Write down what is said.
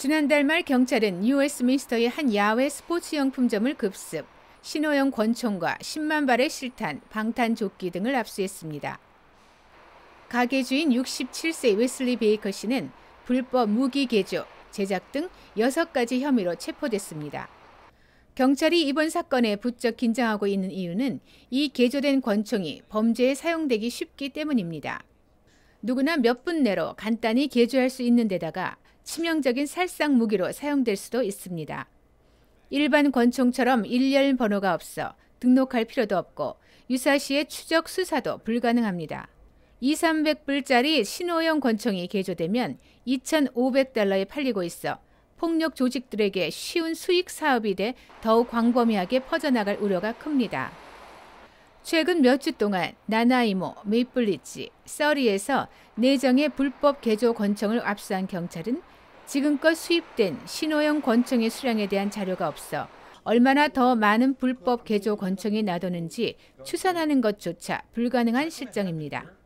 지난달 말 경찰은 뉴웨스민스터의 한 야외 스포츠 용품점을 급습, 신호용 권총과 10만 발의 실탄, 방탄조끼 등을 압수했습니다. 가게 주인 67세 웨슬리 베이커 씨는 불법 무기 개조, 제작 등 6가지 혐의로 체포됐습니다. 경찰이 이번 사건에 부쩍 긴장하고 있는 이유는 이 개조된 권총이 범죄에 사용되기 쉽기 때문입니다. 누구나 몇 분 내로 간단히 개조할 수 있는 데다가 치명적인 살상 무기로 사용될 수도 있습니다. 일반 권총처럼 일렬 번호가 없어 등록할 필요도 없고 유사시에 추적 수사도 불가능합니다. 2,300불짜리 신호용 권총이 개조되면 2,500달러에 팔리고 있어 폭력 조직들에게 쉬운 수익 사업이 돼 더욱 광범위하게 퍼져나갈 우려가 큽니다. 최근 몇 주 동안 나나이모, 메이플리치, 써리에서 내정의 불법 개조 권총을 압수한 경찰은 지금껏 수입된 신호형 권총의 수량에 대한 자료가 없어 얼마나 더 많은 불법 개조 권총이 나도는지 추산하는 것조차 불가능한 실정입니다.